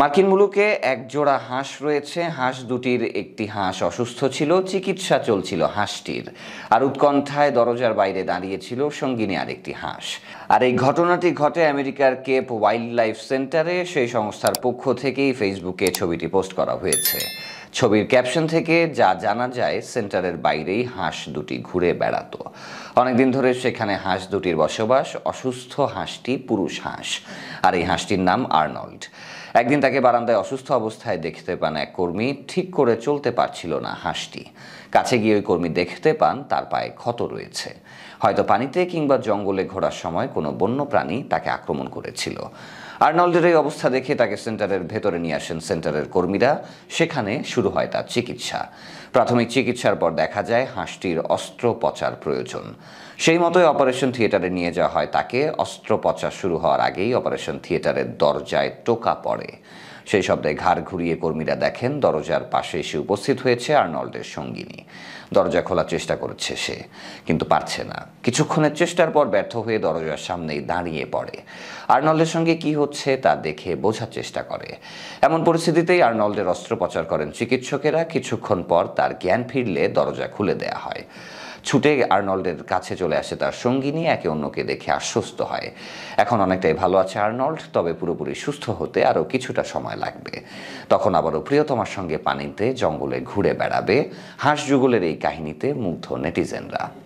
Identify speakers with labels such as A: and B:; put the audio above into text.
A: মার্কিন মুলুকে একজোড়া হাঁস রয়েছে হাঁস দুটির একটি হাঁস অসুস্থ ছিল চিকিৎসা চলছিল হাঁসটির আর উৎকণ্ঠায় দরজার বাইরে দাঁড়িয়েছিল সঙ্গিনী আরেকটি হাঁস আর এই ঘটনাটি ঘটে আমেরিকার কেপ ওয়াইল্ড লাইফ সেন্টারে সেই সংস্থার পক্ষ থেকেই ফেসবুকে ছবিটি পোস্ট করা হয়েছে ছবির ক্যাপশন থেকে যা জানা যায় সেন্টারের বাইরেই হাঁস দুটি ঘুরে বেড়াতো অনেকদিন ধরে সেখানে হাঁস দুটির বসবাস অসুস্থ হাঁসটি পুরুষ হাঁস আর এই হাঁসটির নাম আর্নল্ড একদিন তাকে বারান্দায় অসুস্থ অবস্থায় দেখতে পান এক কর্মী ঠিক করে চলতে পারছিল না হাঁসটি কাছে গিয়ে ওই কর্মী দেখতে পান তার পায়ে ক্ষত রয়েছে হয়তো পানিতে কিংবা জঙ্গলে ঘোরার সময় কোনো বন্য প্রাণী তাকে আক্রমণ করেছিল আর্নল্ডের এই অবস্থা দেখে তাকে সেন্টারের ভেতরে নিয়ে আসেন সেন্টারের কর্মীরা সেখানে শুরু হয় তার চিকিৎসা প্রাথমিক চিকিৎসার পর দেখা যায় হাঁসটির অস্ত্রোপচার প্রয়োজন সেই মতোই অপারেশন থিয়েটারে নিয়ে যাওয়া হয় তাকে অস্ত্রোপচার শুরু হওয়ার আগেই অপারেশন থিয়েটারের দরজায় টোকা পড়ে সেই শব্দে ঘাড় ঘুরিয়ে কর্মীরা দেখেন দরজার পাশে এসে উপস্থিত হয়েছে আর্নল্ডের সঙ্গিনী দরজা খোলার চেষ্টা করছে সে কিন্তু পারছে না কিছুক্ষণের চেষ্টার পর ব্যর্থ হয়ে দরজার সামনেই দাঁড়িয়ে পড়ে আর্নল্ডের সঙ্গে কি হচ্ছে তা দেখে বোঝার চেষ্টা করে এমন পরিস্থিতিতেই আর্নল্ডের অস্ত্রোপচার করেন চিকিৎসকেরা কিছুক্ষণ পর তার জ্ঞান ফিরলে দরজা খুলে দেয়া হয় ছুটে আর্নল্ডের কাছে চলে আসে তার সঙ্গিনী একে অন্যকে দেখে আশ্বস্ত হয় এখন অনেকটাই ভালো আছে আর্নল্ড তবে পুরোপুরি সুস্থ হতে আরও কিছুটা সময় লাগবে তখন আবারও প্রিয়তমার সঙ্গে পানিতে জঙ্গলে ঘুরে বেড়াবে হাঁস যুগলের এই কাহিনীতে মুগ্ধ নেটিজেনরা